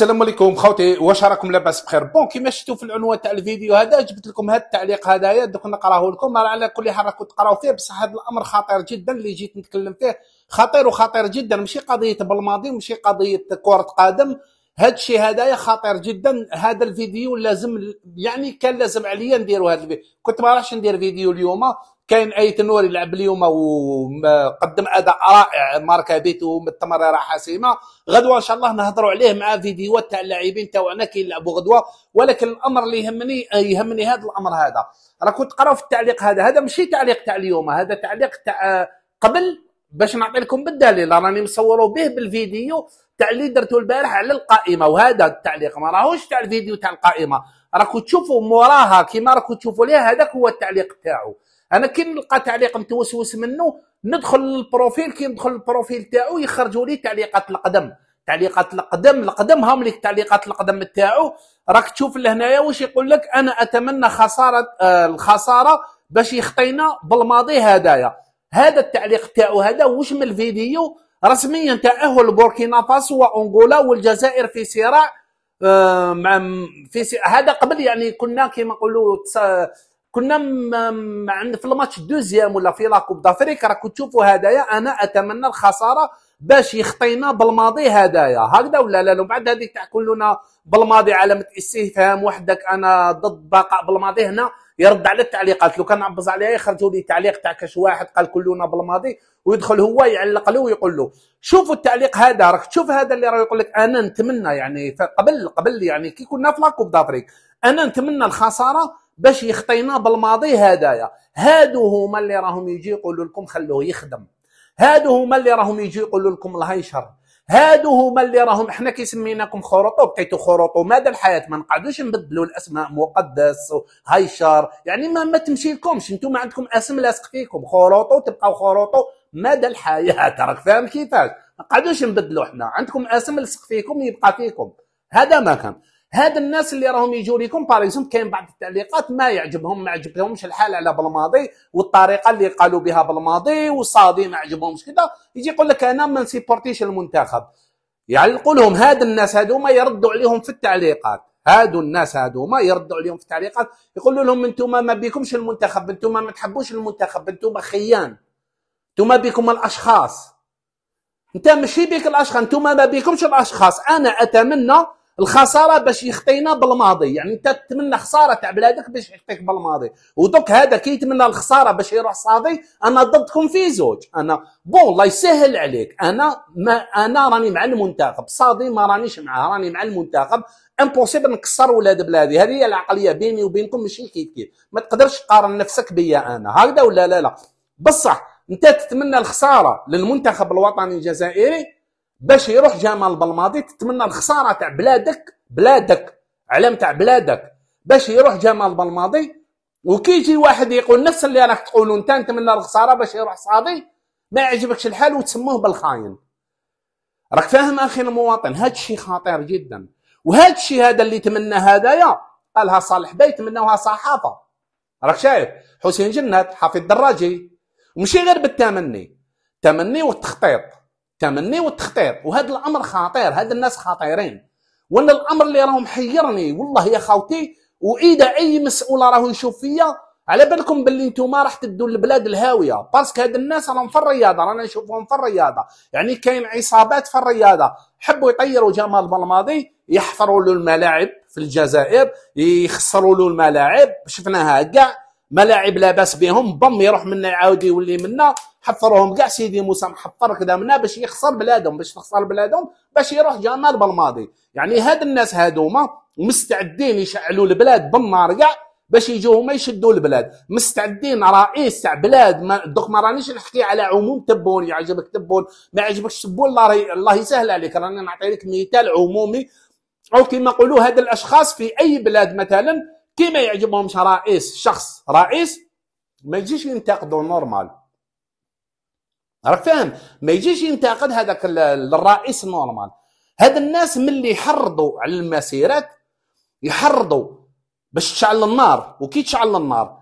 السلام عليكم خوتي واش راكم لاباس بخير بون كيما شفتوا في العنوان تاع الفيديو هذا جبت لكم هذا التعليق هذايا دوك نقراه لكم على كل حال راكم تقراو فيه بصح هذا الامر خطير جدا اللي جيت نتكلم فيه خطير وخطير جدا ماشي قضيه بالماضي ماشي قضيه كره قدم هاد الشيء هذايا خطير جدا هذا الفيديو لازم يعني كان لازم عليا نديرو هذا الفيديو كنت ما راحش ندير فيديو اليوم كاين اي تنور يلعب اليوم وقدم اداء رائع ماركا بيته من حاسمه غدوه ان شاء الله نهضروا عليه مع فيديوهات تاع اللاعبين تاعنا كي يلعبوا غدوه ولكن الامر اللي يهمني يهمني هذا الامر هذا كنت تقراوا في التعليق هذا هذا ماشي تعليق تاع اليوم هذا تعليق تاع قبل باش نعطي لكم بالدليل راني مصوروا به بالفيديو تاع اللي درته البارح على القائمه وهذا التعليق ما راهوش تاع الفيديو تاع القائمه راكو تشوفوا موراها كيما راكو تشوفوا ليها هذاك هو التعليق تاعو انا كي نلقى تعليق متوسوس منه ندخل للبروفيل كي ندخل للبروفيل تاعو يخرجوا لي تعليقات القدم تعليقات القدم القدم هم لك تعليقات القدم تاعو راك تشوف لهنايا واش يقول لك انا اتمنى خساره آه، الخساره باش يخطينا بالماضي هدايا هذا التعليق تاعو هذا واش من الفيديو رسميا تاهل بوركينا فاسو وانغولا والجزائر في صراع آه، مع في هذا قبل يعني كنا كما نقولوا كنا عند في الماتش دوزيام ولا في لاكوب دافريك راكم تشوفوا هدايا انا اتمنى الخساره باش يخطينا بالماضي هدايا هكذا ولا لا بعد هذيك تاع كلنا بالماضي علامه استفهام وحدك انا ضد بقاء بالماضي هنا يرد على التعليقات لو كان عبز عليها يخرجوا لي تعليق تاع كاش واحد قال كلنا بالماضي ويدخل هو يعلق له ويقول له شوفوا التعليق هذا راك تشوف هذا اللي راه يقول لك انا نتمنى يعني قبل قبل يعني كي كنا في لاكوب دافريك انا نتمنى الخساره باش يخطينا بالماضي هدايا هادو هما اللي راهم يجي يقولوا لكم خلوه يخدم هادو هما اللي راهم يجي يقولوا لكم الله هادو هما اللي راهم حنا كيسميناكم خروطو بقيتو خروطو مدى الحياه ما نقعدوش نبدلوا الاسماء مقدس هايشر يعني ما ما تمشي لكمش انتم عندكم اسم لاصق فيكم خروطو تبقاو خروطو مدى الحياه راك فاهم كيفاش ما نقعدوش نبدلوا حنا عندكم اسم لصق فيكم يبقى فيكم هذا ما كان هاد الناس اللي راهم يجوا لكم باريزوم كاين بعض التعليقات ما يعجبهم ما عجبهمش الحال على بالماضي والطريقه اللي قالوا بها بالماضي وصادي ما عجبهمش كذا يجي يقول لك انا ما نسيبورتيش المنتخب يعلقوا لهم هاد الناس هذوما يردوا عليهم في التعليقات هادو الناس هادوما يردوا عليهم في التعليقات يقولوا لهم انتم ما بيكمش المنتخب انتم ما تحبوش المنتخب انتم خيان انتم بيكم الاشخاص انت ماشي بيك الاشخاص انتم ما بيكمش الاشخاص انا اتمنى الخساره باش يخطينا بالماضي يعني انت تتمنى خساره تاع بلادك باش يخطيك بالماضي ودوك هذا كي يتمنى الخساره باش يروح صافي انا ضدكم في زوج انا بون الله يسهل عليك انا ما انا راني مع المنتخب صادي ما رانيش معاه راني مع المنتخب امبوسيبل نكسر ولاد بلادي هذه هي العقليه بيني وبينكم ماشي كيف كيف ما تقدرش تقارن نفسك بيا انا هكذا ولا لا لا بصح انت تتمنى الخساره للمنتخب الوطني الجزائري باش يروح جمال بالماضي تتمنى الخساره تاع بلادك بلادك علم تاع بلادك باش يروح جمال بالماضي وكي يجي واحد يقول نفس اللي راك تقولوا انت نتمنى الخساره باش يروح صادي ما يعجبكش الحال وتسموه بالخاين راك فاهم اخي المواطن هذا الشيء خطير جدا وهذا الشيء هذا اللي تمنى هدايا قالها صالح بيت تمناوها صحافه راك شايف حسين جنات حفيظ الدراجي ومشي غير بالتمني تمني والتخطيط التمني والتخطيط وهذا الامر خطير هذا الناس خطيرين وانا الامر اللي راهم حيرني والله يا خاوتي واذا اي مسؤول راهو يشوف فيا على بالكم باللي نتوما راح تدوا البلاد الهاويه باسكو هاد الناس راهم في الرياضه رانا نشوفهم في الرياضه يعني كاين عصابات في الرياضه حبوا يطيروا جمال بلماضي يحفروا له الملاعب في الجزائر يخسروا له الملاعب شفناها كاع ملاعب لاباس بهم بم يروح منا يعاود يولي منا حفرهم كاع سيدي موسى محفر قدامنا باش يخسر بلادهم باش تخسر بلادهم باش يروح جمال بالماضي يعني هاد الناس هادوما مستعدين يشعلوا البلاد بالنار كاع باش يجوا هما يشدوا البلاد مستعدين رئيس تاع بلاد ما دوك ما رانيش نحكي على عموم تبون يعجبك تبون ما يعجبكش تبون الله الله يسهل عليك راني نعطي لك مثال عمومي او كما نقولوا هاد الاشخاص في اي بلاد مثلا كيما يعجبهمش رئيس شخص رئيس ما يجيش ينتقدوا نورمال راك فاهم ما يجيش ينتقد هذاك الرئيس نورمال هاد الناس ملي يحرضوا على المسيرات يحرضوا باش تشعل النار وكي تشعل النار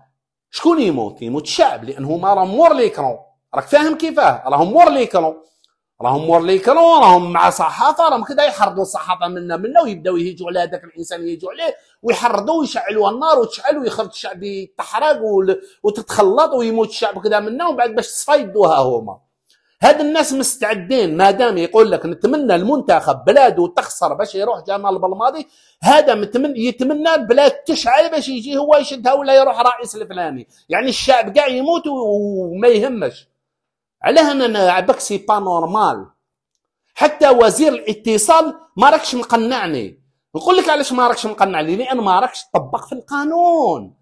شكون يموت يموت الشعب لان هما راهم مور ليكرون راك فاهم كيفاه راهم مور ليكرون راهم مور ليكرون راهم مع صحافه راهم كذا يحرضوا الصحافه منا منا ويبداو يهيجوا على هذاك الانسان يهيجوا عليه ويحرضوا ويشعلوا النار وتشعل ويخرج الشعب يتحرق وتتخلط ويموت الشعب كذا منا ومن بعد باش تصفيدوها هما هاد الناس مستعدين ما دام يقول لك نتمنى المنتخب بلاده تخسر باش يروح جمال بلماضي هذا متمن يتمنى بلاد تشعل باش يجي هو يشدها ولا يروح رئيس الفلاني يعني الشعب كاع يموت وما يهمش علاه انا عبك سي با نورمال حتى وزير الاتصال ما راكش مقنعني نقول لك علاش ما راكش مقنعني لان ما راكش تطبق في القانون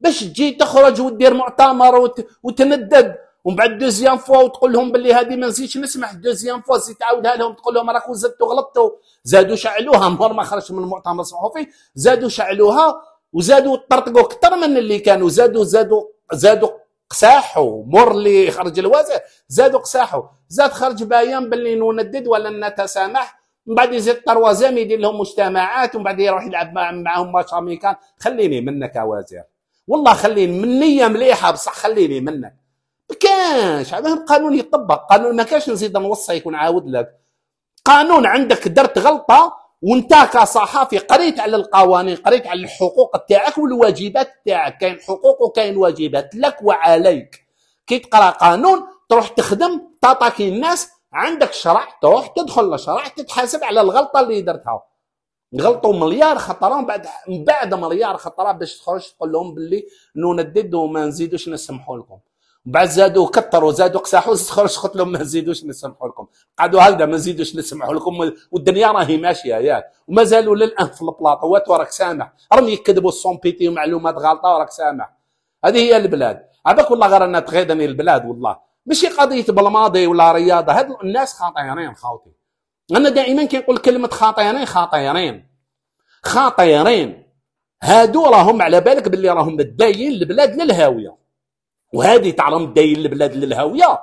باش تجي تخرج وتدير مؤتمر وتندب ومن بعد دوزيام فوا وتقول لهم باللي هذه ما نزيدش نسمح دوزيام فوا زيد تعاودها لهم تقول لهم راكم زدتوا غلطتوا زادوا شعلوها مور ما خرجت من المؤتمر الصحفي زادوا شعلوها وزادوا طرطقوا اكثر من اللي كانوا زادوا زادوا زادوا قساحوا مور اللي خرج الوازع زادوا قساحوا زاد خرج بيان باللي نندد ولا نتسامح من بعد يزيد تروازيام يدير لهم مجتمعات ومن بعد يروح يلعب معاهم ماتش اميكان خليني منك يا وازير والله خليني من نيه مليحه بصح خليني منك ما كانش على القانون يطبق قانون ما كانش نزيد نوصيك ونعاود لك قانون عندك درت غلطه وانت كصحافي قريت على القوانين قريت على الحقوق تاعك والواجبات تاعك كاين حقوق وكاين واجبات لك وعليك كي تقرا قانون تروح تخدم تطاكي الناس عندك شرع تروح تدخل لشرع تتحاسب على الغلطه اللي درتها غلطوا مليار خطره من بعد من بعد مليار خطره باش تخرج تقول لهم باللي نندد وما نزيدوش نسمحوا لكم بعد زادوا كثروا زادوا قساحوا خرج قلت لهم ما نزيدوش نسمحوا لكم قعدوا هكذا ما نزيدوش نسمحوا لكم والدنيا راهي ماشيه ياك ومازالوا للان في البلاطوات وراك سامح راهم يكذبوا السون بيتي ومعلومات غلطه وراك سامح هذه هي البلاد عباك والله غير انا تغيضني البلاد والله ماشي قضيه بالماضي ولا رياضه هاد الناس خاطئين خاوتي انا دائما كنقول كلمه خاطئين خاطئين خاطئين هادو راهم على بالك باللي راهم مدايين البلاد للهاويه وهذه تعلم داير البلاد للهاويه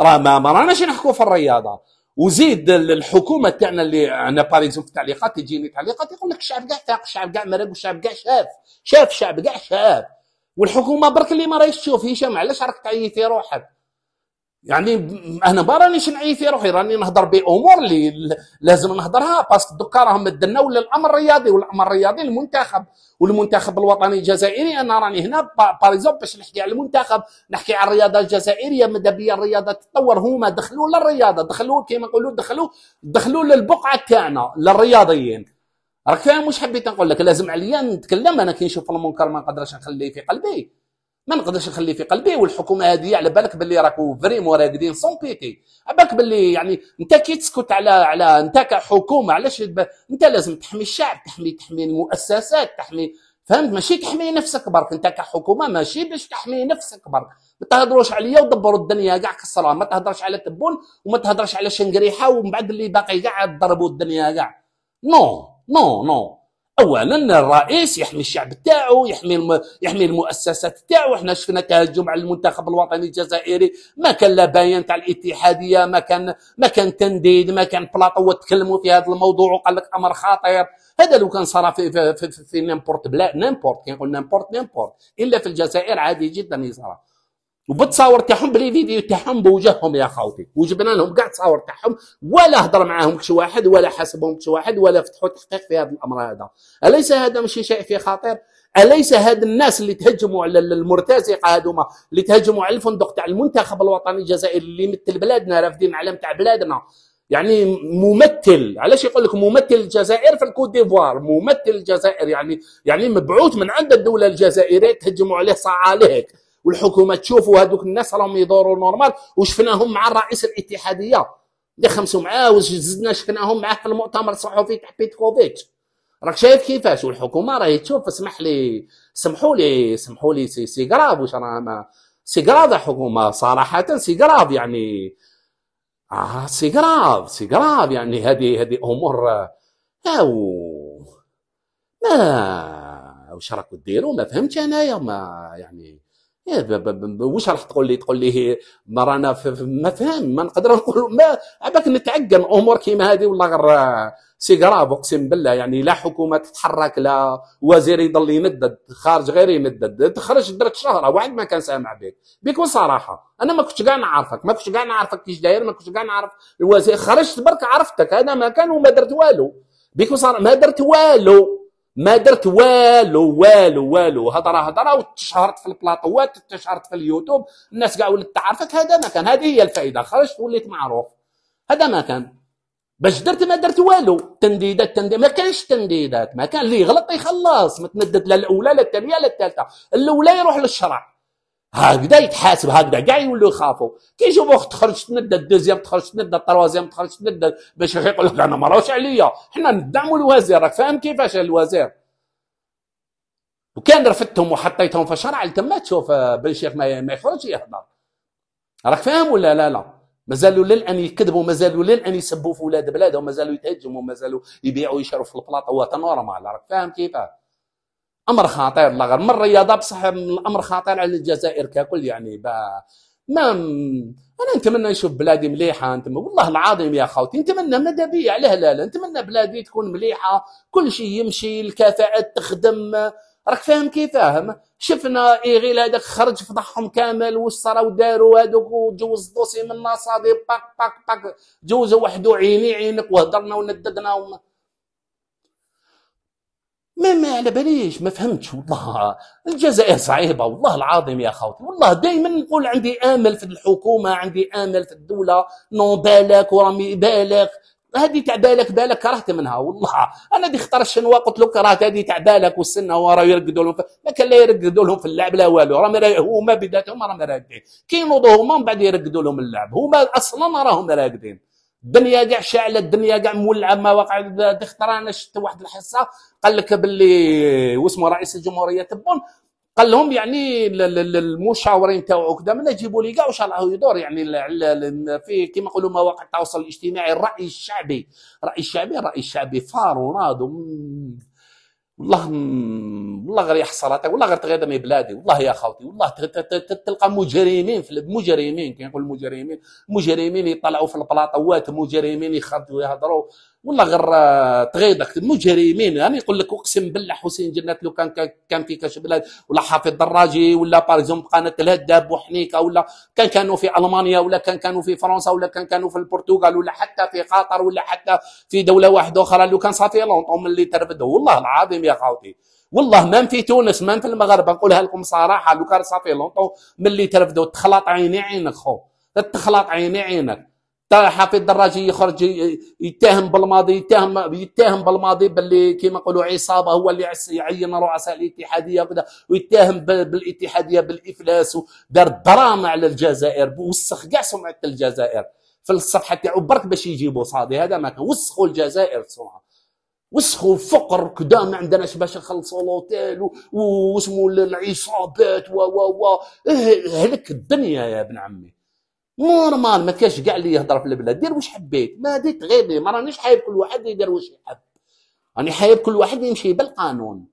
راه ما راناش نحكوا في الرياضه وزيد الحكومه تاعنا اللي انا باريزون في التعليقات تجيني تعليقات يقول لك الشعب كاع فاق الشعب كاع مرق والشعب كاع شاف شاف الشعب كاع شاف والحكومه برك اللي ما رايش تشوف هشام علاش راك تعيطي روحك يعني انا ما رانيش نعي في روحي راني نهضر بامور اللي لازم نهضرها باسكو دوكا راهم مدنا الامر الرياضي والامر الرياضي المنتخب والمنتخب الوطني الجزائري انا راني هنا باريزومبل باش نحكي على المنتخب نحكي على الرياضه الجزائريه ماذا بيا الرياضه تتطور هما دخلوا للرياضه دخلوا كيما نقولوا دخلوا دخلوا للبقعه تاعنا للرياضيين راك فاهم واش حبيت نقول لك لازم عليا نتكلم انا كي نشوف المنكر ما نقدرش نخليه في قلبي ما نقدرش نخليه في قلبي والحكومه هذه على بالك باللي راكو فريمون راقدين سون بيتي على بالك باللي يعني انت كي تسكت على على انت كحكومه علاش انت لازم تحمي الشعب تحمي تحمي المؤسسات تحمي فهمت ماشي تحمي نفسك برك انت كحكومه ماشي باش تحمي نفسك برك ما تهضروش عليا ودبروا الدنيا كاع كسرها ما تهضرش على تبون وما تهضرش على شنقريحه ومن بعد اللي باقي كاع ضربوا الدنيا كاع نو نو نو اولا الرئيس يحمي الشعب تاعو يحمي الم... يحمي المؤسسات تاعو احنا شفنا تهجم على المنتخب الوطني الجزائري ما كان لا بيان تاع الاتحاديه ما كان ما كان تنديد ما كان بلاطو تكلموا في هذا الموضوع وقال لك امر خطير هذا لو كان صار في في, في, في نيمبورت بلا نيمبورت كي نقول نيمبورت نيمبورت الا في الجزائر عادي جدا يصرى وبتصاور تاعهم بلي فيديو تاعهم بوجههم يا خاوتي وجبنا لهم كاع تصاور تاعهم ولا هضر معاهم كش واحد ولا حاسبهم كش واحد ولا فتحوا تحقيق في هذا الامر هذا اليس هذا ماشي شيء في خاطر اليس هاد الناس اللي تهجموا على المرتزقه هذوما اللي تهجموا على الفندق تاع المنتخب الوطني الجزائري اللي يمثل بلادنا رافدين علم تاع بلادنا يعني ممثل علاش يقول لك ممثل الجزائر في الكوت ديفوار ممثل الجزائر يعني يعني مبعوث من عند الدوله الجزائريه تهجموا عليه صعاليك والحكومه تشوفوا هذوك الناس راهم يدوروا نورمال وشفناهم مع الرئيس الاتحاديه دخمسوا معاه وزدنا شفناهم معاه في المؤتمر الصحفي تاع بيتكوفيتش راك شايف كيفاش والحكومه راهي تشوف اسمح لي سمحوا لي سمحوا لي سي سي كراف واش راه سي كراف الحكومه صراحه سي كراف يعني اه سي كراف سي كراف يعني هذه هذه امور او آه، ما واش راكم ديروا ما فهمتش انايا ما يعني إيه، واش راح تقول لي تقول لي ما رانا ما فاهم ما نقدر نقول ما عباك نتعقل امور كيما هذه والله غير آه، سي كراف اقسم بالله يعني لا حكومه تتحرك لا وزير يضل يندد خارج غير يندد تخرج درت شهره واحد ما كان سامع بك بك صراحة انا ما كنتش كاع نعرفك ما كنتش كاع نعرفك كيش داير ما كنتش كاع نعرف الوزير خرجت برك عرفتك انا ما كان وما درت والو بك بصراحه ما درت والو ما درت والو والو والو هضره هضره وتشهرت في البلاطوات وتشهرت في اليوتيوب الناس كاع ولات تعرفك هذا ما كان هذه هي الفائده خرجت وليت معروف هذا ما كان باش درت ما درت والو تنديدات تنديدات ما كانش تنديدات ما كان اللي يغلط يخلص ما تندد لا الاولى لا الثانيه لا الثالثه الاولى يروح للشرع هكذا يتحاسب هكذا كاع يولوا يخافوا كي يشوفوك تخرج تندى الدوزيام تخرج تندى التروازيام تخرج تندى باش يقول لك انا ما راهوش عليا حنا ندعموا الوزير راك فاهم كيفاش الوزير وكان رفدتهم وحطيتهم في شرع لتما تشوف آه، بن شيخ ما يخرج يهضر راك فاهم ولا لا لا مازالوا للان يكذبوا مازالوا للان يسبوا في ولاد بلادهم مازالوا يتهجموا مازالوا يبيعوا يشروا في البلاطه هو نورمال راك فاهم كيفاه امر خطير الله غير من الرياضه بصح الامر خطير على الجزائر ككل يعني با ما انا نتمنى نشوف بلادي مليحه انت والله العظيم يا خوتي نتمنى ماذا بيا علاه لا لا نتمنى بلادي تكون مليحه كل شيء يمشي الكفاءات تخدم راك فاهم فاهم شفنا ايغيل هذاك خرج فضحهم كامل واش صراو وداروا هذوك وجوز دوسي من ناصادي باك باك باك جوز وحده عيني عينك وهضرنا ونددنا ما ما على باليش ما فهمتش والله الجزائر صعيبه والله العظيم يا خوتي والله دائما نقول عندي امل في الحكومه عندي امل في الدوله نو بالك ورامي بالك هذه تاع بالك بالك كرهت منها والله انا دي اختار الشنوا قلت له كرهت هذه تاع بالك والسنه وراه يرقدوا لهم ما كان لا يرقدوا لهم في اللعب لا والو راهم هما بداتهم راهم راقدين كي ينوضوا هما من بعد يرقدوا لهم اللعب هما اصلا راهم راقدين الدنيا كاع شاعله الدنيا كاع مولعه ما دختر انا شفت واحد الحصه قال لك باللي واسمه رئيس الجمهوريه تبون قال لهم يعني المشاورين تاعو كذا من جيبوا لي كاع واش راه يدور يعني في كما نقولوا مواقع التواصل الاجتماعي الراي الشعبي الراي الشعبي الراي الشعبي فار وناض والله والله غير يحصل هذاك والله غير تغير من بلادي والله يا خوتي والله تلقى مجرمين في مجرمين كنقول مجرمين مجرمين يطلعوا في البلاطوات مجرمين يخرجوا يهضروا والله غير تغيضك مجرمين يعني يقول لك اقسم بالله حسين جنات لو كان كان في كاش بلاد ولا حافظ دراجي ولا باغ قناه الهداب وحنيكه ولا كان كانوا في المانيا ولا كان كانوا في فرنسا ولا كان كانوا في البرتغال ولا حتى في قطر ولا حتى في دوله واحده اخرى لو كان صافي لونطون اللي تربد والله العظيم يا خاوتي والله ما في تونس ما في المغرب نقولها لكم صراحه لو كان صافي لونطون من اللي ترفدوا تخلط عيني عينك خو تخلط عيني عينك في الدراجي يخرج يتهم بالماضي يتهم يتهم بالماضي باللي كيما نقولوا عصابه هو اللي يعين رؤساء الاتحاديه وكذا ويتهم بالاتحاديه بالافلاس ودار دراما على الجزائر وسخ كاع سمعه الجزائر في الصفحه تاعو برك باش يجيبوا صادي هذا ما كان وسخوا الجزائر السمعه وسخوا الفقر كدا ما عندناش باش نخلصوا لوتيل واسمو العصابات و و و إيه، هلك الدنيا يا ابن عمي نورمال ما كاش كاع اللي يهضر في البلاد دير واش حبيت ما ديت غيبي ما رانيش حايب كل واحد يدير واش يحب راني حايب كل واحد يمشي بالقانون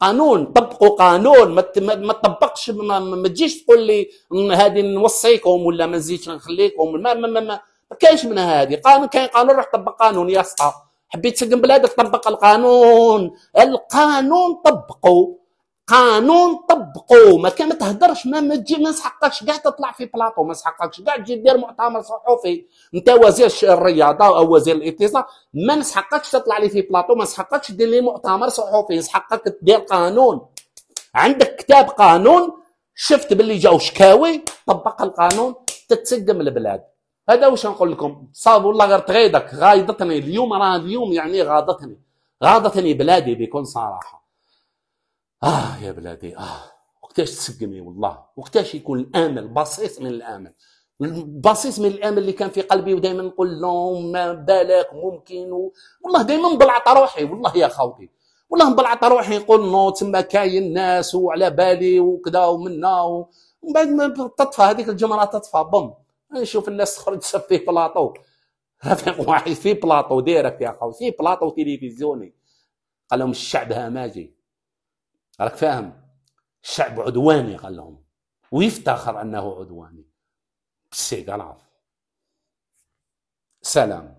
قانون طبقوا قانون ما تطبقش ما, ما تجيش تقول لي هذه نوصيكم ولا ما نزيدش نخليكم ما ما ما, ما, ما كاينش من هذه قانون كاين قانون روح طبق قانون يا اسطى حبيت تسكن بلادك طبق القانون القانون طبقوا قانون طبقوا ما كان ما تهدرش ما ما تجي ما نسحقكش كاع تطلع في بلاطو ما نسحقكش كاع تجي دير مؤتمر صحفي انت وزير الرياضه او وزير الاتصال ما نسحقكش تطلع لي في بلاطو ما نسحقكش دير لي مؤتمر صحفي نسحقك دير قانون عندك كتاب قانون شفت باللي جاو شكاوي طبق القانون تتسقم البلاد هذا واش نقول لكم صاب والله غير تغيضك غايضتني اليوم راه اليوم يعني غاضتني غاضتني بلادي بكل صراحه آه يا بلادي آه وقتاش تسقمي والله وقتاش يكون الامل بصيص من الامل بصيص من الامل اللي كان في قلبي ودائما نقول لهم ما بالك ممكن و... والله دائما نبلعط روحي والله يا خوتي والله نبلعط روحي نقول نو تما كاين ناس وعلى بالي وكذا ومنا ومن بعد ما تطفى هذيك الجمره تطفى بوم نشوف الناس تخرج تسب في بلاطو رفيق واحد في بلاطو ديرك يا خوتي في بلاطو تلفزيوني قال لهم الشعب هماجي راك فاهم الشعب عدواني قال لهم ويفتخر انه عدواني بالسيد العاف سلام